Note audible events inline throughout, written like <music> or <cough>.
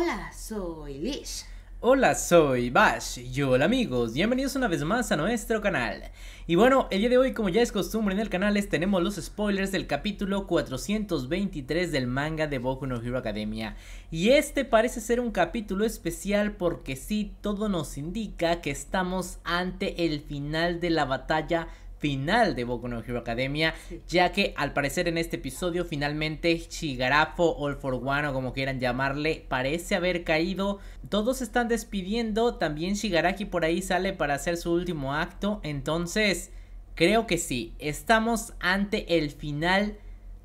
Hola, soy Lish. Hola, soy Bash. Y hola amigos, bienvenidos una vez más a nuestro canal. Y bueno, el día de hoy, como ya es costumbre en el canal, les tenemos los spoilers del capítulo 423 del manga de Boku no Hero Academia. Y este parece ser un capítulo especial porque sí, todo nos indica que estamos ante el final de la batalla final de Boku no Hero Academia, ya que al parecer en este episodio finalmente Shigarafo for el o como quieran llamarle, parece haber caído. Todos están despidiendo, también Shigaraki por ahí sale para hacer su último acto, entonces creo que sí, estamos ante el final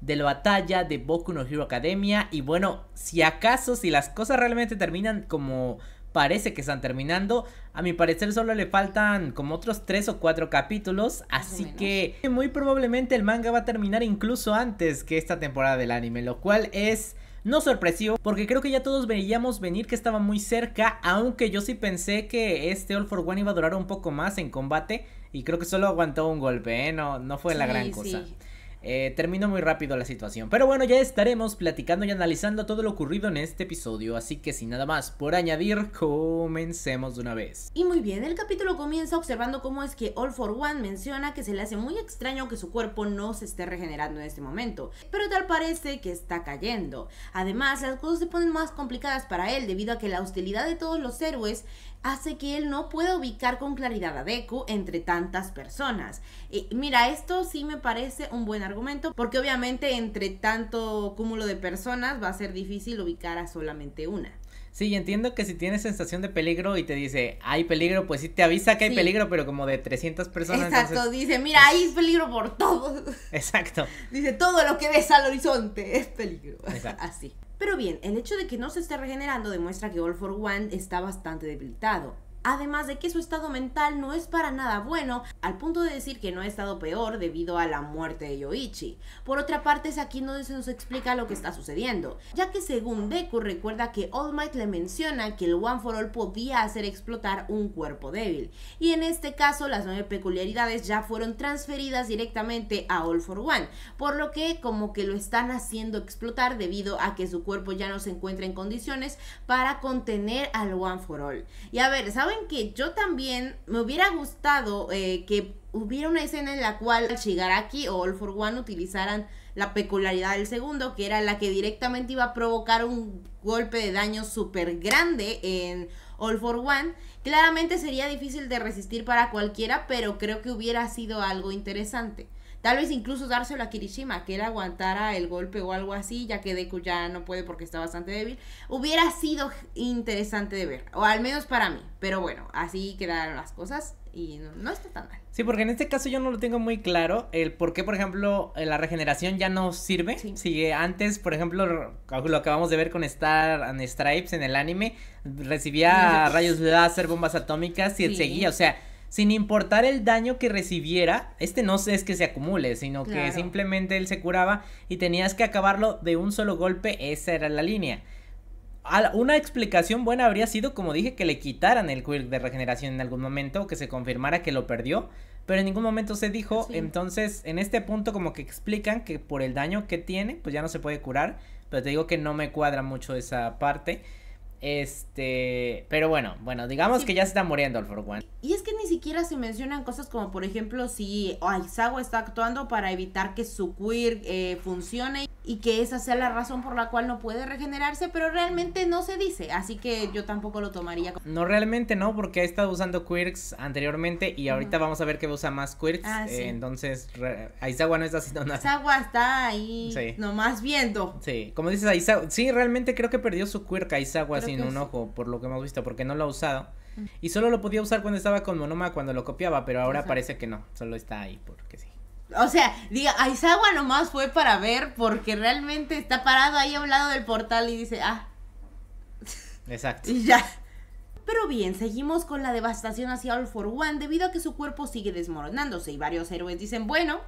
de la batalla de Boku no Hero Academia y bueno, si acaso si las cosas realmente terminan como parece que están terminando. A mi parecer solo le faltan como otros tres o cuatro capítulos, así que muy probablemente el manga va a terminar incluso antes que esta temporada del anime, lo cual es no sorpresivo, porque creo que ya todos veíamos venir que estaba muy cerca, aunque yo sí pensé que este All for One iba a durar un poco más en combate y creo que solo aguantó un golpe, ¿eh? no, no fue la gran cosa. Eh, terminó muy rápido la situación. Pero bueno, ya estaremos platicando y analizando todo lo ocurrido en este episodio. Así que sin nada más por añadir, comencemos de una vez. Y muy bien, el capítulo comienza observando cómo es que All for One menciona que se le hace muy extraño que su cuerpo no se esté regenerando en este momento. Pero tal parece que está cayendo. Además, las cosas se ponen más complicadas para él debido a que la hostilidad de todos los héroes hace que él no pueda ubicar con claridad a Deku entre tantas personas. y mira, esto sí me parece un buen argumento, porque obviamente entre tanto cúmulo de personas va a ser difícil ubicar a solamente una. Sí, entiendo que si tienes sensación de peligro y te dice, hay peligro, pues sí te avisa que hay peligro, pero como de 300 personas. Exacto, dice, mira, hay pues peligro por todos. Exacto. Dice, todo lo que ves al horizonte es peligro. <laughs> Así. Pero bien, el hecho de que no se esté regenerando demuestra que All for One está bastante debilitado. Además de que su estado mental no es para nada bueno, al punto de decir que no ha estado peor debido a la muerte de Yoichi. Por otra parte, es aquí donde se nos explica lo que está sucediendo, ya que según Deku recuerda que All Might le menciona que el One for All podía hacer explotar un cuerpo débil, y en este caso las nueve peculiaridades ya fueron transferidas directamente a All for One, por lo que como que lo están haciendo explotar debido a que su cuerpo ya no se encuentra en condiciones para contener al One for All. Y a ver, ¿saben? que yo también me hubiera gustado eh, que hubiera una escena en la cual Shigaraki o All for One utilizaran la peculiaridad del segundo, que era la que directamente iba a provocar un golpe de daño súper grande en All for One. Claramente sería difícil de resistir para cualquiera, pero creo que hubiera sido algo interesante. Tal vez incluso dárselo a Kirishima, que él aguantara el golpe o algo así, ya que Deku ya no puede porque está bastante débil. Hubiera sido interesante de ver, o al menos para mí. Pero bueno, así quedaron las cosas y no, está tan mal. Sí, porque en este caso yo no lo tengo muy claro el por qué, por ejemplo, eh, la regeneración ya no sirve. sigue Si antes, por ejemplo, lo acabamos de ver con Star and Stripes en el anime, recibía rayos de láser, bombas atómicas y sí. seguía, o sea sin importar el daño que recibiera, este no es que se acumule, sino que simplemente él se curaba y tenías que acabarlo de un solo golpe, esa era la línea. Una explicación buena habría sido, como dije, que le quitaran el quirk de regeneración en algún momento, que se confirmara que lo perdió, pero en ningún momento se dijo, entonces en este punto como que explican que por el daño que tiene, pues ya no se puede curar, pero te digo que no me cuadra mucho esa parte. Este, pero bueno, bueno, digamos que ya se está muriendo el For One. Y es que ni siquiera se mencionan cosas como, por ejemplo, si Aizawa está actuando para evitar que su Quirk eh, funcione y que esa sea la razón por la cual no puede regenerarse, pero realmente no se dice, así que yo tampoco lo tomaría. Como... No, realmente no, porque ha estado usando quirks anteriormente y ahorita vamos a ver que usa más quirks. Ah, eh, entonces, Aizagua no está haciendo nada. Aizawa está ahí nomás viendo. Sí, como dices, Aizawa, sí, realmente creo que perdió su quirk Aizawa. sí en un ojo, por lo que hemos visto, porque no lo ha usado. Y solo lo podía usar cuando estaba con Monoma, cuando lo copiaba, pero ahora parece que no, solo está ahí porque sí. O sea, diga, Aizawa nomás fue para ver porque realmente está parado ahí a un lado del portal y dice, ah. Exacto. <laughs> y ya. Pero bien, seguimos con la devastación hacia All for One debido a que su cuerpo sigue desmoronándose y varios héroes dicen, bueno,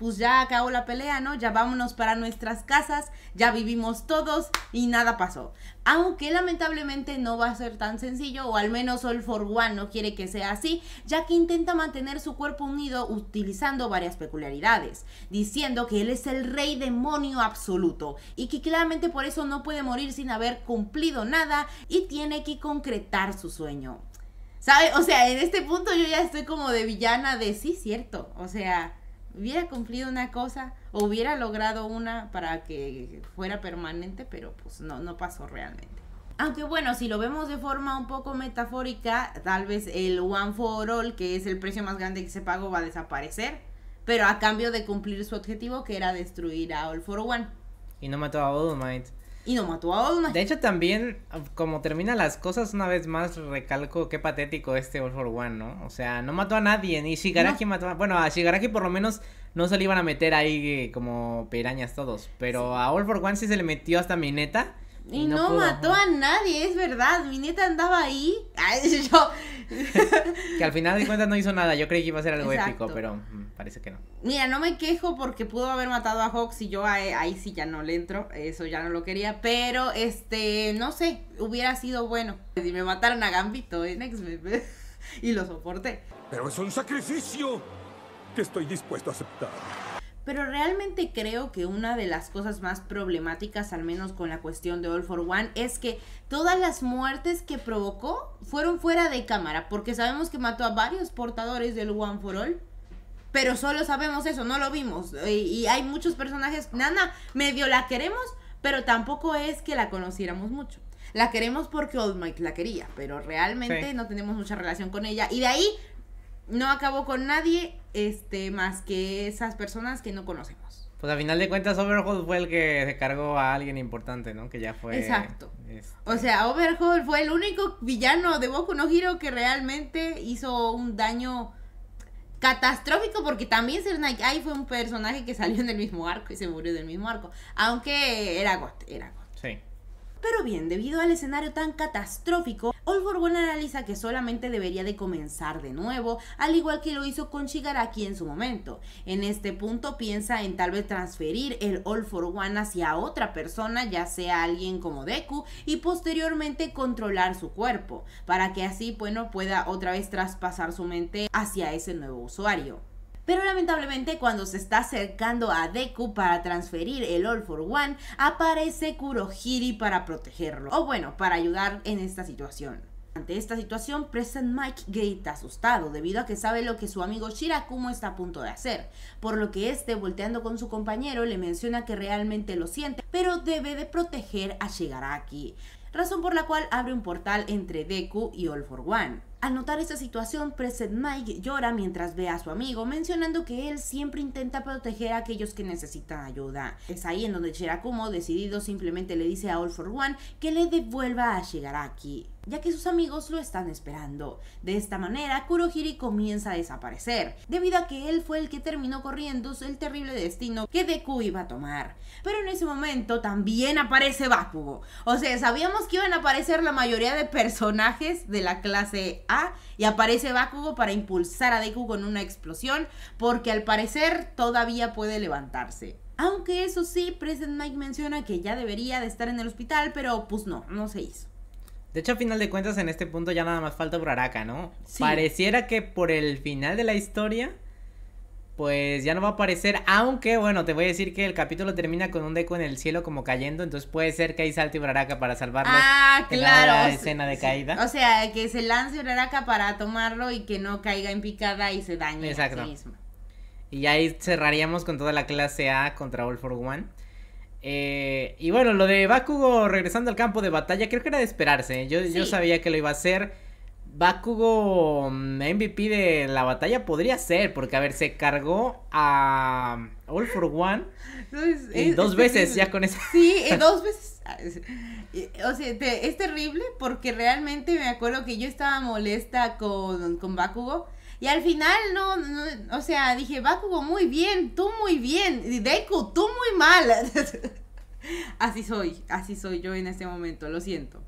pues ya acabó la pelea, ¿no? Ya vámonos para nuestras casas, ya vivimos todos y nada pasó. Aunque lamentablemente no va a ser tan sencillo, o al menos All for One no quiere que sea así, ya que intenta mantener su cuerpo unido utilizando varias peculiaridades, diciendo que él es el rey demonio absoluto y que claramente por eso no puede morir sin haber cumplido nada y tiene que concretar su sueño. ¿Sabe? O sea, en este punto yo ya estoy como de villana de sí, cierto. O sea, hubiera cumplido una cosa o hubiera logrado una para que fuera permanente, pero pues no, no pasó realmente. Aunque bueno, si lo vemos de forma un poco metafórica, tal vez el one for all, que es el precio más grande que se pagó, va a desaparecer, pero a cambio de cumplir su objetivo, que era destruir a All for One. Y no mató a All Might y no mató a Olmec. De hecho, también, como termina las cosas, una vez más recalco qué patético este All for One, ¿no? O sea, no mató a nadie, ni Shigaraki mató a... Bueno, a Shigaraki por lo menos no se le iban a meter ahí eh, como pirañas todos, pero a All for One sí se le metió hasta Mineta. Y, y no, mató a nadie, es verdad. Mineta andaba ahí. <laughs> Ay, yo, <laughs> que al final de cuentas no hizo nada. Yo creí que iba a ser algo épico, pero mm, parece que no. Mira, no me quejo porque pudo haber matado a Hawks y yo ahí sí ya no le entro. Eso ya no lo quería. Pero, este, no sé, hubiera sido bueno. me mataron a Gambito en x <laughs> y lo soporté. Pero es un sacrificio que estoy dispuesto a aceptar. Pero realmente creo que una de las cosas más problemáticas, al menos con la cuestión de All for One, es que todas las muertes que provocó fueron fuera de cámara, porque sabemos que mató a varios portadores del One for All. Pero solo sabemos eso, no lo vimos. Y, hay muchos personajes, Nana, medio la queremos, pero tampoco es que la conociéramos mucho. La queremos porque Old Mike la quería, pero realmente no tenemos mucha relación con ella. Y de ahí no acabó con nadie este más que esas personas que no conocemos. Pues a final de cuentas Overhaul fue el que se cargó a alguien importante, ¿no? Que ya fue Exacto. Este, o sea, Overhaul fue el único villano de Boku no Hero que realmente hizo un daño catastrófico porque también Ser ahí fue un personaje que salió en el mismo arco y se murió del mismo arco, aunque era God, era God. Sí. Pero bien, debido al escenario tan catastrófico, All for One analiza que solamente debería de comenzar de nuevo, al igual que lo hizo con Shigaraki en su momento. En este punto piensa en tal vez transferir el All for One hacia otra persona, ya sea alguien como Deku, y posteriormente controlar su cuerpo, para que así bueno, pueda otra vez traspasar su mente hacia ese nuevo usuario. Pero lamentablemente cuando se está acercando a Deku para transferir el All for One, aparece Kurohiri para protegerlo, o bueno, para ayudar en esta situación. Ante esta situación, Present Mike grita asustado debido a que sabe lo que su amigo Shirakumo está a punto de hacer, por lo que este, volteando con su compañero, le menciona que realmente lo siente, pero debe de proteger a Shigaraki, razón por la cual abre un portal entre Deku y All for One. Al notar esta situación, Present Mike llora mientras ve a su amigo, mencionando que él siempre intenta proteger a aquellos que necesitan ayuda. Es ahí en donde Shirakumo, decidido, simplemente le dice a All for One que le devuelva a Shigaraki ya que sus amigos lo están esperando. De esta manera, Kurohiri comienza a desaparecer, debido a que él fue el que terminó corriendo el terrible destino que Deku iba a tomar. Pero en ese momento también aparece Bakugo. O sea, sabíamos que iban a aparecer la mayoría de personajes de la clase A y aparece Bakugo para impulsar a Deku con una explosión, porque al parecer todavía puede levantarse. Aunque eso sí, President Mike menciona que ya debería de estar en el hospital, pero pues no, no se hizo. De hecho, a final de cuentas, en este punto ya nada más falta Uraraka, ¿no? Pareciera que por el final de la historia, pues ya no va a aparecer. Aunque, bueno, te voy a decir que el capítulo termina con un deco en el cielo como cayendo. Entonces puede ser que ahí salte Uraraka para salvarlo. Ah, claro. La escena de caída. O sea, que se lance Uraraka para tomarlo y que no caiga en picada y se dañe Y ahí cerraríamos con toda la clase A contra All for One. Eh, y bueno, lo de Bakugo regresando al campo de batalla, creo que era de esperarse. ¿eh? Yo, sabía que lo iba a hacer. Bakugo MVP mm, de la batalla podría ser, porque a ver, se cargó a All for One <laughs> dos veces ya con eso. Sí, <laughs> dos veces. O sea, es terrible porque realmente me acuerdo que yo estaba molesta con, con Bakugo y al final, no, o sea, dije, Bakugo muy bien, tú muy bien, Deku, tú muy mal. <laughs> así soy, así soy yo en este momento, lo siento.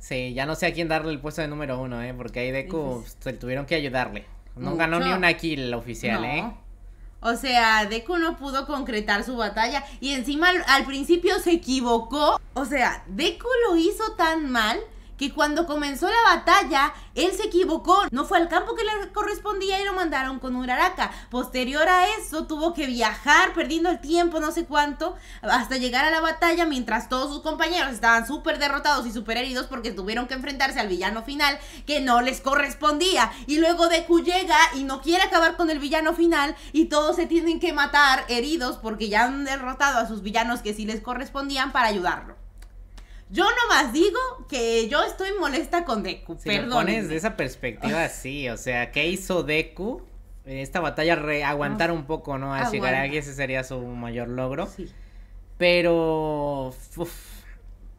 Sí, ya no sé a quién darle el puesto de número uno, ¿eh? Porque ahí Deku se pues, tuvieron que ayudarle. No ganó ni una kill oficial, ¿eh? O sea, Deku no pudo concretar su batalla y encima al, principio se equivocó. O sea, Deku lo hizo tan mal que cuando comenzó la batalla, él se equivocó, no fue al campo que le correspondía y lo mandaron con Uraraka. Posterior a eso, tuvo que viajar perdiendo el tiempo, no sé cuánto, hasta llegar a la batalla, mientras todos sus compañeros estaban súper derrotados y súper heridos porque tuvieron que enfrentarse al villano final que no les correspondía. Y luego Deku llega y no quiere acabar con el villano final y todos se tienen que matar heridos porque ya han derrotado a sus villanos que sí les correspondían para ayudarlo. Yo nomás digo que yo estoy molesta con Deku, si perdón. pones de esa perspectiva, sí, o sea, ¿qué hizo Deku? en Esta batalla aguantar ah. un poco, ¿no? A llegar ese sería su mayor logro. Sí. Pero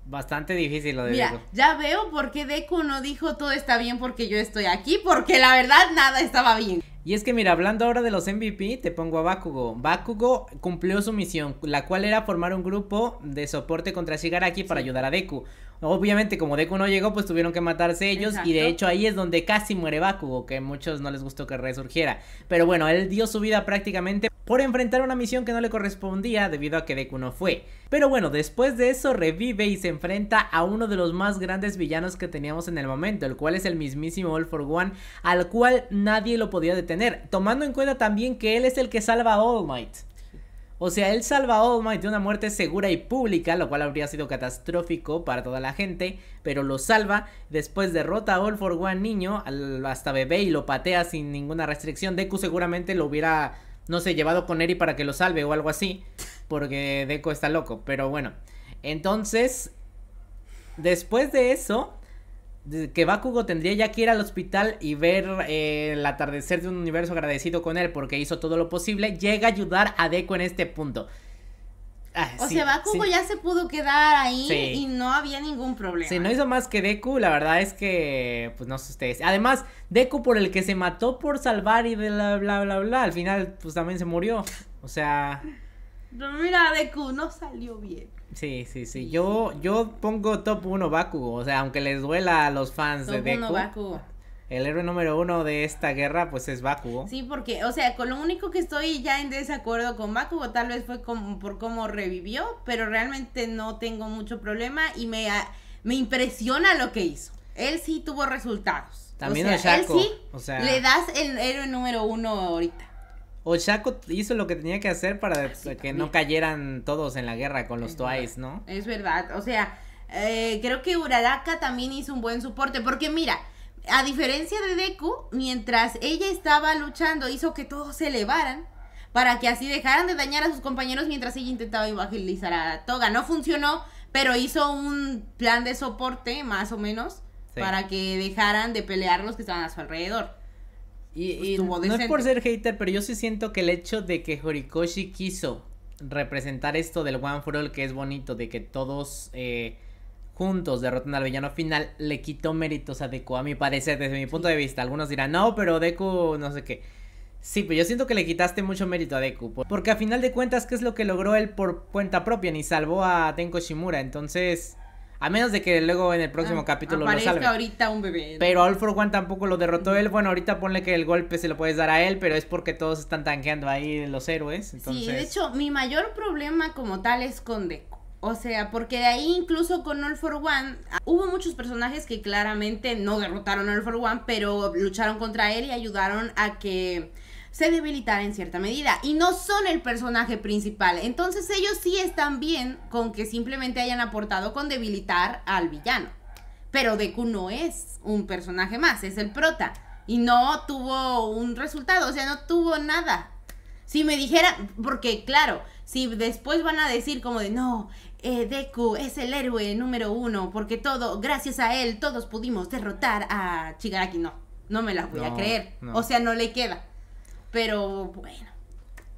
Bastante difícil lo de Mira, Ya veo por qué Deku no dijo todo está bien porque yo estoy aquí, porque la verdad nada estaba bien. Y es que mira, hablando ahora de los MVP, te pongo a Bakugo. Bakugo cumplió su misión, la cual era formar un grupo de soporte contra Shigaraki para ayudar a Deku. Obviamente, como Deku no llegó, pues tuvieron que matarse ellos. Y de hecho, ahí es donde casi muere Bakugo, que a muchos no les gustó que resurgiera. Pero bueno, él dio su vida prácticamente por enfrentar una misión que no le correspondía debido a que Deku no fue. Pero bueno, después de eso revive y se enfrenta a uno de los más grandes villanos que teníamos en el momento, el cual es el mismísimo All for One, al cual nadie lo podía detener, tomando en cuenta también que él es el que salva a All Might. O sea, él salva a All Might de una muerte segura y pública, lo cual habría sido catastrófico para toda la gente, pero lo salva, después derrota a All for One niño, hasta bebé y lo patea sin ninguna restricción. Deku seguramente lo hubiera, no sé, llevado con Eri para que lo salve o algo así, porque Deku está loco, pero bueno. Entonces, después de eso, que Bakugo tendría ya que ir al hospital y ver eh, el atardecer de un universo agradecido con él porque hizo todo lo posible, llega a ayudar a Deku en este punto. Ah, o sea, Bakugo ya se pudo quedar ahí y no había ningún problema. Sí, no hizo más que Deku, la verdad es que, pues no sé ustedes. Además, Deku por el que se mató por salvar y bla, bla, bla, bla, al final pues también se murió. O sea... Mira, Deku no salió bien. Sí, sí, sí. Yo, yo pongo top 1 Bakugo. O sea, aunque les duela a los fans de Deku. El héroe número uno de esta guerra, pues es Bakugo. Sí, porque, o sea, con lo único que estoy ya en desacuerdo con Bakugo, tal vez fue como, por cómo revivió, pero realmente no tengo mucho problema y me, ah, me impresiona lo que hizo. Él sí tuvo resultados. También o él sí o sea... le das el héroe número uno ahorita. Oshako hizo lo que tenía que hacer para ah, que no cayeran todos en la guerra con los Twice, ¿no? Es verdad, o sea, eh, creo que Uraraka también hizo un buen soporte, porque mira, a diferencia de Deku, mientras ella estaba luchando, hizo que todos se elevaran para que así dejaran de dañar a sus compañeros mientras ella intentaba evangelizar a Toga. No funcionó, pero hizo un plan de soporte, más o menos, para que dejaran de pelear los que estaban a su alrededor. Y, pues no es por ser hater, pero yo sí siento que el hecho de que Horikoshi quiso representar esto del One for All, que es bonito, de que todos eh, juntos derrotan al villano final, le quitó méritos a Deku, a mi parecer, desde mi punto de vista. Algunos dirán, no, pero Deku no sé qué. Sí, pero yo siento que le quitaste mucho mérito a Deku, porque a final de cuentas, ¿qué es lo que logró él por cuenta propia? Ni salvó a Tenko Shimura, entonces... A menos de que luego en el próximo ah, capítulo lo salve. ahorita un bebé. Pero All for One tampoco lo derrotó él. Bueno, ahorita ponle que el golpe se lo puedes dar a él, pero es porque todos están tanqueando ahí los héroes. Sí, de hecho, mi mayor problema como tal es con Deco. O sea, porque de ahí incluso con All for One hubo muchos personajes que claramente no derrotaron a All for One, pero lucharon contra él y ayudaron a que se debilitará en cierta medida y no son el personaje principal. Entonces ellos sí están bien con que simplemente hayan aportado con debilitar al villano. Pero Deku no es un personaje más, es el prota. Y no tuvo un resultado, o sea, no tuvo nada. Si me dijera, porque claro, si después van a decir como de, no, eh, Deku es el héroe número uno, porque todo, gracias a él, todos pudimos derrotar a Chigaraki. No, no me la voy a creer. O sea, no le queda. Pero bueno.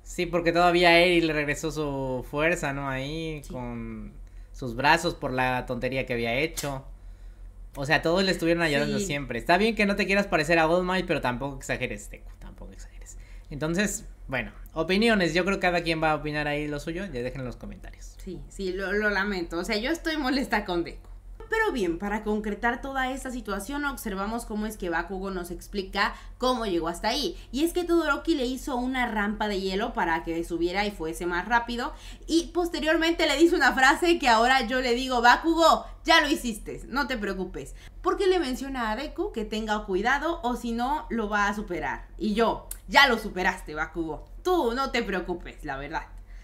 Sí, porque todavía Eri le regresó su fuerza, ¿no? Ahí con sus brazos por la tontería que había hecho. O sea, todos le estuvieron ayudando siempre. Está bien que no te quieras parecer a Old Might, pero tampoco exageres, Deku, tampoco exageres. Entonces, bueno, opiniones. Yo creo que cada quien va a opinar ahí lo suyo. Ya dejen en los comentarios. Sí, sí, lo, lo lamento. O sea, yo estoy molesta con Deku. Pero bien, para concretar toda esta situación, observamos cómo es que Bakugo nos explica cómo llegó hasta ahí. Y es que Todoroki le hizo una rampa de hielo para que subiera y fuese más rápido. Y posteriormente le dice una frase que ahora yo le digo, Bakugo, ya lo hiciste, no te preocupes. Porque le menciona a Deku que tenga cuidado o si no, lo va a superar. Y yo, ya lo superaste, Bakugo. Tú no te preocupes, la verdad.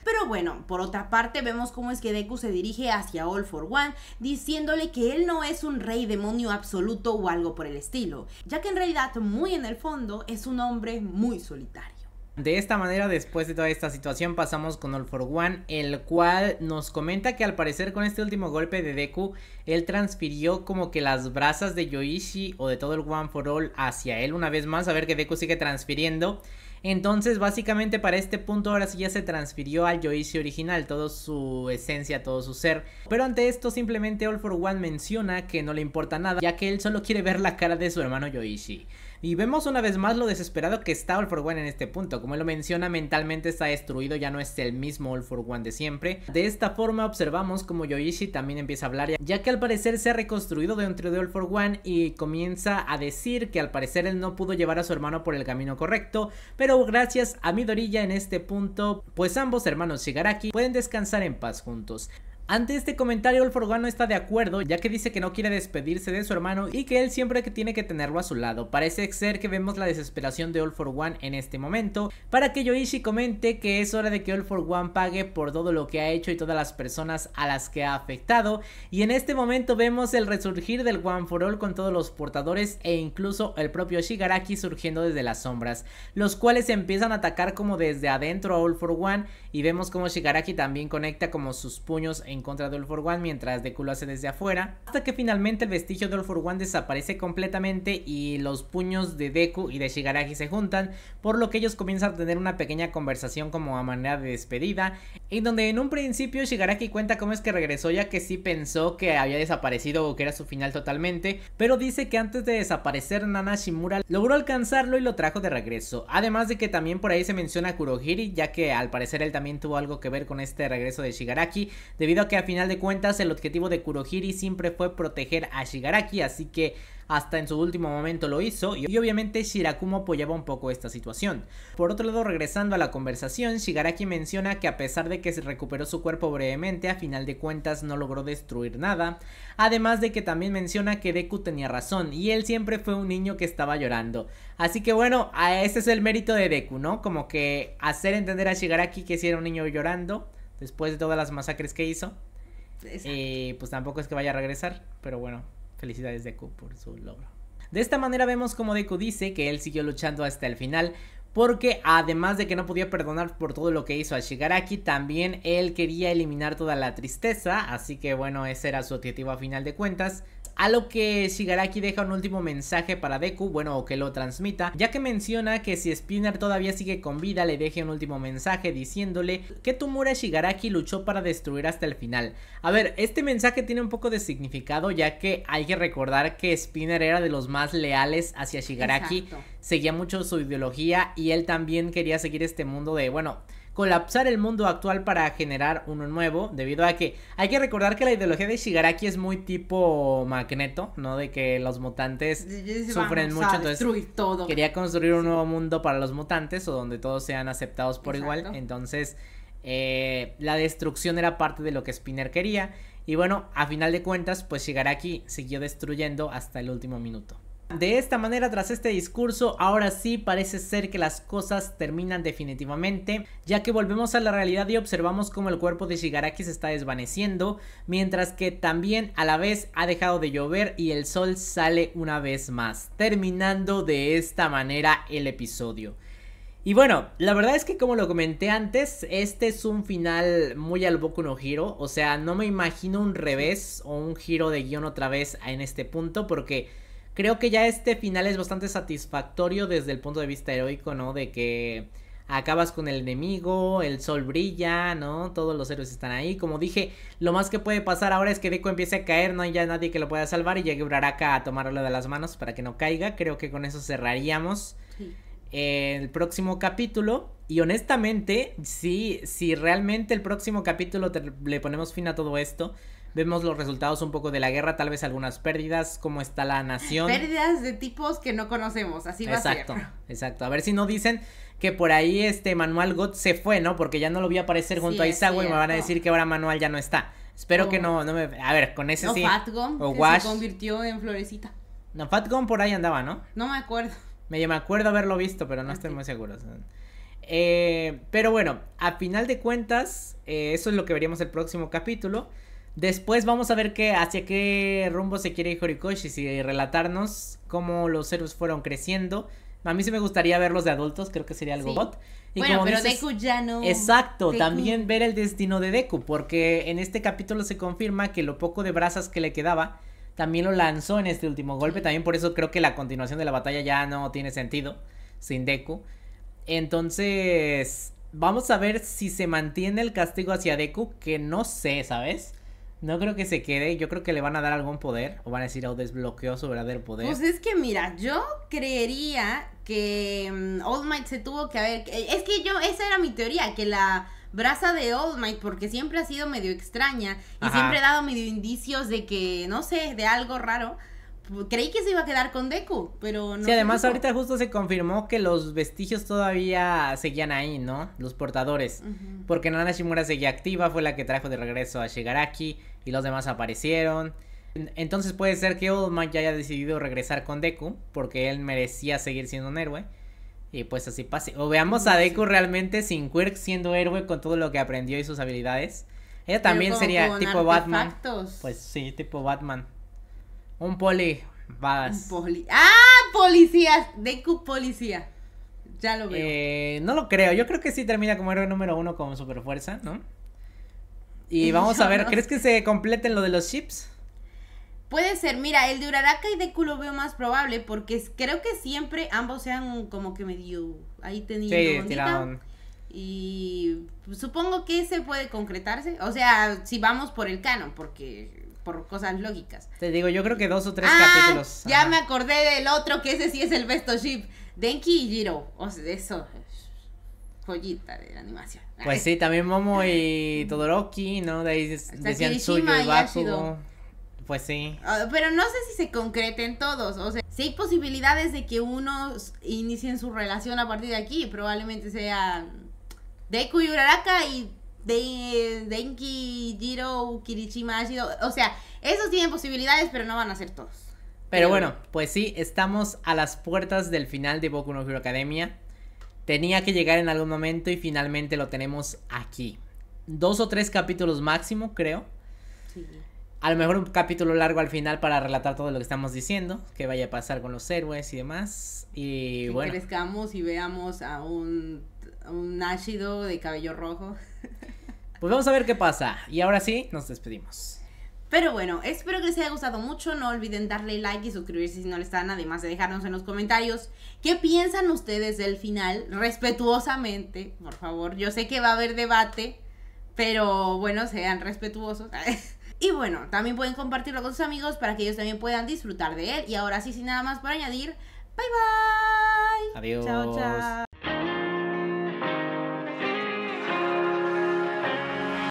Pero bueno, por otra parte vemos cómo es que Deku se dirige hacia All for One, diciéndole que él no es un rey demonio absoluto o algo por el estilo, ya que en realidad muy en el fondo es un hombre muy solitario. De esta manera, después de toda esta situación, pasamos con All for One, el cual nos comenta que al parecer con este último golpe de Deku, él transfirió como que las brasas de Yoishi o de todo el One for All hacia él una vez más, a ver que Deku sigue transfiriendo. Entonces, básicamente para este punto ahora sí ya se transfirió al Yoichi original, toda su esencia, todo su ser. Pero ante esto simplemente All for One menciona que no le importa nada, ya que él solo quiere ver la cara de su hermano Yoichi. Y vemos una vez más lo desesperado que está All for One en este punto. Como él lo menciona, mentalmente está destruido, ya no es el mismo All for One de siempre. De esta forma observamos como Yoichi también empieza a hablar, ya que al parecer se ha reconstruido dentro de All for One y comienza a decir que al parecer él no pudo llevar a su hermano por el camino correcto, pero gracias a Midoriya en este punto, pues ambos hermanos Shigaraki pueden descansar en paz juntos. Ante este comentario, for One no está de acuerdo, ya que dice que no quiere despedirse de su hermano y que él siempre que tiene que tenerlo a su lado. Parece ser que vemos la desesperación de All for One en este momento, para que Yoichi comente que es hora de que All for One pague por todo lo que ha hecho y todas las personas a las que ha afectado, y en este momento vemos el resurgir del One for All con todos los portadores e incluso el propio Shigaraki surgiendo desde las sombras, los cuales empiezan a atacar como desde adentro a All for One y vemos como Shigaraki también conecta como sus puños en en contra de One mientras Deku lo hace desde afuera. Hasta que finalmente el vestigio de All One desaparece completamente y los puños de Deku y de Shigaraki se juntan, por lo que ellos comienzan a tener una pequeña conversación como a manera de despedida, en donde en un principio Shigaraki cuenta cómo es que regresó ya que sí pensó que había desaparecido o que era su final totalmente, pero dice que antes de desaparecer Nana Shimura logró alcanzarlo y lo trajo de regreso. Además de que también por ahí se menciona Kurohiri, ya que al parecer él también tuvo algo que ver con este regreso de Shigaraki, debido a que a final de cuentas el objetivo de Kurohiri siempre fue proteger a Shigaraki, así que hasta en su último momento lo hizo y obviamente Shirakumo apoyaba un poco esta situación. Por otro lado, regresando a la conversación, Shigaraki menciona que a pesar de que se recuperó su cuerpo brevemente, a final de cuentas no logró destruir nada, además de que también menciona que Deku tenía razón y él siempre fue un niño que estaba llorando. Así que bueno, ese es el mérito de Deku, ¿no? Como que hacer entender a Shigaraki que si era un niño llorando después de todas las masacres que hizo. Eh, pues tampoco es que vaya a regresar, pero bueno, felicidades Deku por su logro. De esta manera vemos como Deku dice que él siguió luchando hasta el final, porque además de que no podía perdonar por todo lo que hizo a Shigaraki, también él quería eliminar toda la tristeza, así que bueno, ese era su objetivo a final de cuentas a lo que Shigaraki deja un último mensaje para Deku, bueno, o que lo transmita, ya que menciona que si Spinner todavía sigue con vida, le deje un último mensaje diciéndole que Tumura Shigaraki luchó para destruir hasta el final. A ver, este mensaje tiene un poco de significado, ya que hay que recordar que Spinner era de los más leales hacia Shigaraki seguía mucho su ideología y él también quería seguir este mundo de, bueno, colapsar el mundo actual para generar uno nuevo, debido a que hay que recordar que la ideología de Shigaraki es muy tipo Magneto, ¿no? De que los mutantes sufren mucho, entonces quería construir un nuevo mundo para los mutantes o donde todos sean aceptados por igual, entonces eh, la destrucción era parte de lo que Spinner quería y bueno, a final de cuentas, pues Shigaraki siguió destruyendo hasta el último minuto. De esta manera, tras este discurso, ahora sí parece ser que las cosas terminan definitivamente, ya que volvemos a la realidad y observamos cómo el cuerpo de Shigaraki se está desvaneciendo, mientras que también a la vez ha dejado de llover y el sol sale una vez más, terminando de esta manera el episodio. Y bueno, la verdad es que como lo comenté antes, este es un final muy al Boku no giro, o sea, no me imagino un revés o un giro de guión otra vez en este punto porque Creo que ya este final es bastante satisfactorio desde el punto de vista heroico, ¿no? De que acabas con el enemigo, el sol brilla, ¿no? Todos los héroes están ahí. Como dije, lo más que puede pasar ahora es que Deku empiece a caer, no hay ya nadie que lo pueda salvar y llegue Uraraka a tomarlo de las manos para que no caiga. Creo que con eso cerraríamos el próximo capítulo. Y honestamente, sí, si realmente el próximo capítulo le ponemos fin a todo esto, Vemos los resultados un poco de la guerra, tal vez algunas pérdidas, cómo está la nación. Pérdidas de tipos que no conocemos, así va a ser. Exacto, exacto. A ver si no dicen que por ahí este Manuel Gott se fue, ¿no? Porque ya no lo vi aparecer junto a Isaac y me van a decir que ahora Manuel ya no está. Espero que oh. no, no me... A ver, con ese no, sí. o que se convirtió en florecita. No, Fatgon por ahí andaba, ¿no? No me acuerdo. Me, acuerdo haberlo visto, pero no ah, estoy muy seguro. Eh, pero bueno, a final de cuentas, eh, eso es lo que veríamos el próximo capítulo. Después vamos a ver qué hacia qué rumbo se quiere Horikoshi y relatarnos cómo los héroes fueron creciendo. A mí sí me gustaría verlos de adultos, creo que sería algo bot. bueno, pero Deku ya no. Exacto, también ver el destino de Deku, porque en este capítulo se confirma que lo poco de brasas que le quedaba también lo lanzó en este último golpe. También por eso creo que la continuación de la batalla ya no tiene sentido sin Deku. Entonces, vamos a ver si se mantiene el castigo hacia Deku, que no sé, ¿sabes? No creo que se quede, yo creo que le van a dar algún poder o van a decir, oh, desbloqueó su verdadero poder. Pues es que mira, yo creería que Old mm, Might se tuvo que haber... Eh, es que yo, esa era mi teoría, que la brasa de All Might, porque siempre ha sido medio extraña y siempre ha dado medio indicios de que, no sé, de algo raro creí que se iba a quedar con Deku, pero no. Sí, además ahorita justo se confirmó que los vestigios todavía seguían ahí, ¿no? Los portadores. Porque Nana Shimura seguía activa, fue la que trajo de regreso a Shigaraki y los demás aparecieron. Entonces puede ser que Old Man ya haya decidido regresar con Deku, porque él merecía seguir siendo un héroe. Y pues así pase. O veamos a Deku realmente sin Quirk siendo héroe con todo lo que aprendió y sus habilidades. Ella también sería tipo Batman. Pues sí, tipo Batman. Un poli. vas. Un poli. ¡Ah! Policías. Deku policía. Ya lo veo. Eh, no lo creo. Yo creo que sí termina como héroe número uno con super fuerza, ¿no? Y <laughs> vamos a ver, ¿crees que se completen lo de los chips? Puede ser, mira, el de Uraraka y Deku lo veo más probable porque creo que siempre ambos sean como que medio ahí teniendo sí, Y supongo que ese puede concretarse, o sea, si vamos por el canon, porque por cosas lógicas. Te digo, yo creo que dos o tres ah, capítulos. Ya me acordé del otro, que ese sí es el best ship. Denki y Jiro. O sea, eso. Joyita de la animación. Pues sí, también Momo y mm. Todoroki, ¿no? De ahí decían suyo y, Bakugo. Pues sí. Ah, pero no sé si se concreten todos. O sea, si hay posibilidades de que unos inicien su relación a partir de aquí, probablemente sea Deku y Uraraka y Denki, Jiro, Kirishima, Ashido. O sea, esos tienen posibilidades, pero no van a ser todos. Pero, bueno, pues sí, estamos a las puertas del final de Boku no Hero Academia. Tenía que llegar en algún momento y finalmente lo tenemos aquí. Dos o tres capítulos máximo, creo. Sí. A lo mejor un capítulo largo al final para relatar todo lo que estamos diciendo, que vaya a pasar con los héroes y demás. Y que crezcamos y veamos a un, un ácido de cabello rojo. <laughs> Pues vamos a ver qué pasa. Y ahora sí, nos despedimos. Pero bueno, espero que les haya gustado mucho. No olviden darle like y suscribirse si no lo están. Además de dejarnos en los comentarios qué piensan ustedes del final, respetuosamente, por favor. Yo sé que va a haber debate, pero bueno, sean respetuosos. <laughs> y bueno, también pueden compartirlo con sus amigos para que ellos también puedan disfrutar de él. Y ahora sí, sin nada más por añadir, bye bye. Adiós. Chao, chao.